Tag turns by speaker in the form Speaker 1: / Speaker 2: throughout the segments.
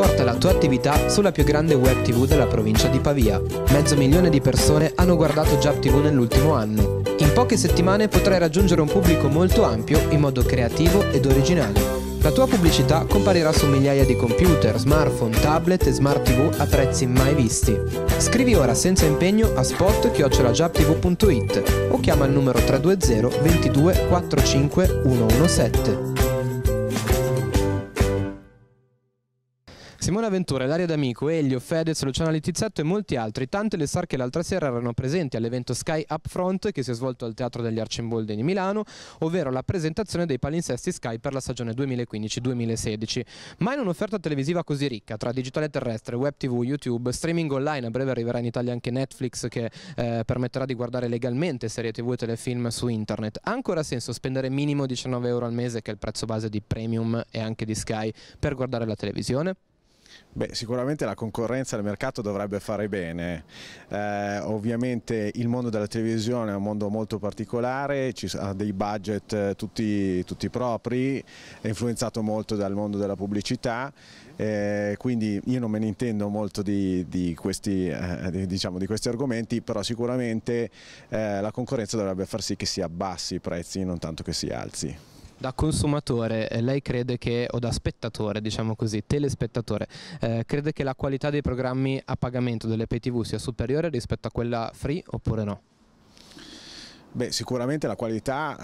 Speaker 1: porta la tua attività sulla più grande web TV della provincia di Pavia. Mezzo milione di persone hanno guardato Jab TV nell'ultimo anno. In poche settimane potrai raggiungere un pubblico molto ampio in modo creativo ed originale. La tua pubblicità comparirà su migliaia di computer, smartphone, tablet e smart TV a prezzi mai visti. Scrivi ora senza impegno a spot o chiama il numero 320 22 45 117. Simone Ventura, Laria D'Amico, Elio, Fedez, Luciana Littizzetto e molti altri, tante le star che l'altra sera erano presenti all'evento Sky Upfront che si è svolto al Teatro degli Arcimboldi di Milano, ovvero la presentazione dei palinsesti Sky per la stagione 2015-2016. Ma in un'offerta televisiva così ricca, tra digitale terrestre, web tv, YouTube, streaming online, a breve arriverà in Italia anche Netflix che eh, permetterà di guardare legalmente serie tv e telefilm su internet, ha ancora senso spendere minimo 19 euro al mese che è il prezzo base di Premium e anche di Sky per guardare la televisione?
Speaker 2: Beh, sicuramente la concorrenza del mercato dovrebbe fare bene, eh, ovviamente il mondo della televisione è un mondo molto particolare, ha dei budget eh, tutti, tutti, propri, è influenzato molto dal mondo della pubblicità, eh, quindi io non me ne intendo molto di, di, questi, eh, di, diciamo, di questi, argomenti, però sicuramente eh, la concorrenza dovrebbe far sì che si abbassi i prezzi, non tanto che si alzi
Speaker 1: da consumatore eh, lei crede che, o da spettatore diciamo così, telespettatore, eh, crede che la qualità dei programmi a pagamento delle PTV sia superiore rispetto a quella free oppure no?
Speaker 2: Beh, sicuramente la qualità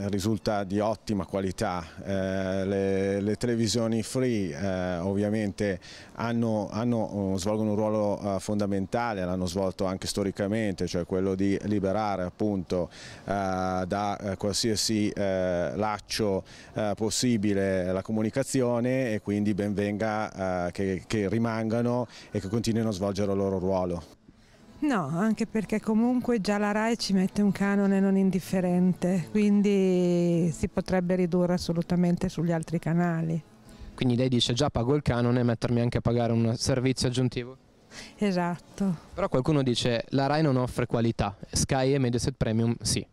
Speaker 2: eh, risulta di ottima qualità, eh, le, le, televisioni free eh, ovviamente hanno, hanno, oh, svolgono un ruolo eh, fondamentale, l'hanno svolto anche storicamente, cioè quello di liberare appunto eh, da eh, qualsiasi laccio possibile la comunicazione e quindi benvenga che, che rimangano e che continuino a svolgere il loro ruolo.
Speaker 3: No, anche perché comunque già la RAI ci mette un canone non indifferente, quindi si potrebbe ridurre assolutamente sugli altri canali.
Speaker 1: Quindi lei dice già pago il canone, e mettermi anche a pagare un servizio aggiuntivo?
Speaker 3: Esatto.
Speaker 1: Però qualcuno dice la RAI non offre qualità, Sky e Mediaset Premium sì.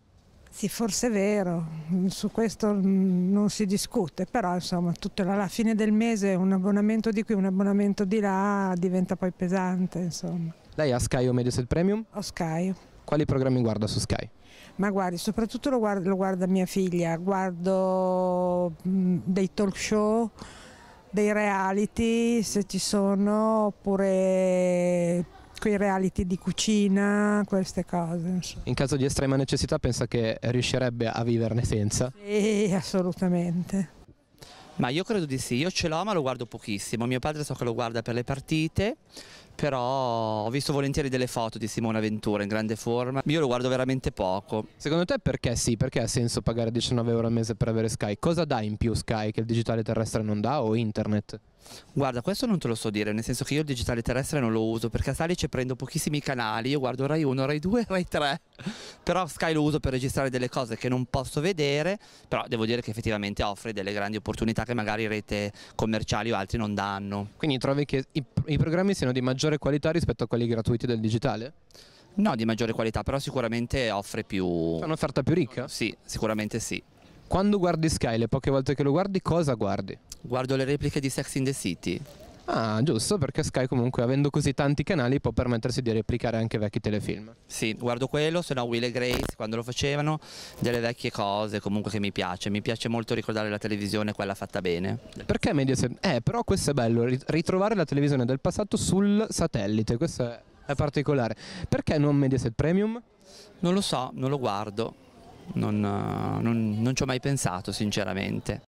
Speaker 3: Sì, forse è vero, su questo mm, non si discute, però insomma tutto alla fine del mese un abbonamento di qui, un abbonamento di là diventa poi pesante. Insomma.
Speaker 1: Lei ha Sky o Mediaset Premium? Ho Sky. Quali programmi guarda su Sky?
Speaker 3: Ma guardi, soprattutto lo guarda, lo guarda mia figlia, guardo mm, dei talk show, dei reality se ci sono, oppure quei reality di cucina, queste cose. Insomma.
Speaker 1: In caso di estrema necessità pensa che riuscirebbe a viverne senza?
Speaker 3: Sì, assolutamente.
Speaker 1: Ma io credo di sì, io ce l'ho ma lo guardo pochissimo, mio
Speaker 4: padre so che lo guarda per le partite, però ho visto volentieri delle foto di Simone Ventura in grande forma, io lo guardo veramente poco.
Speaker 1: Secondo te perché sì? Perché ha senso pagare 19 euro al mese per avere Sky? Cosa dà in più Sky che il digitale terrestre non dà o internet? Guarda,
Speaker 4: questo non te lo so dire, nel senso che io il digitale terrestre non lo uso perché a Salice prendo pochissimi canali, io guardo Rai 1, Rai 2, Rai 3, però Sky lo uso per registrare delle cose che non posso vedere, però devo dire che effettivamente offre delle grandi opportunità che magari rete commerciali o altri non danno. Quindi trovi che i,
Speaker 1: i programmi siano di maggiore qualità rispetto a quelli gratuiti del digitale?
Speaker 4: No, di maggiore qualità, però sicuramente offre più... È un'offerta più ricca? Sì, sicuramente sì.
Speaker 1: Quando guardi Sky, le poche volte che lo guardi, cosa guardi? Guardo le repliche di Sex in the City. Ah, giusto, perché Sky comunque avendo così tanti canali può permettersi di replicare anche vecchi telefilm.
Speaker 4: Sì, guardo quello, se no Will e Grace quando lo facevano, delle vecchie cose comunque che mi piace. Mi piace molto ricordare la televisione, quella fatta bene.
Speaker 1: Perché Mediaset? Eh, però questo è bello, ritrovare la televisione del passato sul satellite, questo è, è particolare. Perché non Mediaset Premium?
Speaker 4: Non lo so, non lo guardo.
Speaker 1: non, non, non ci ho mai
Speaker 4: pensato sinceramente.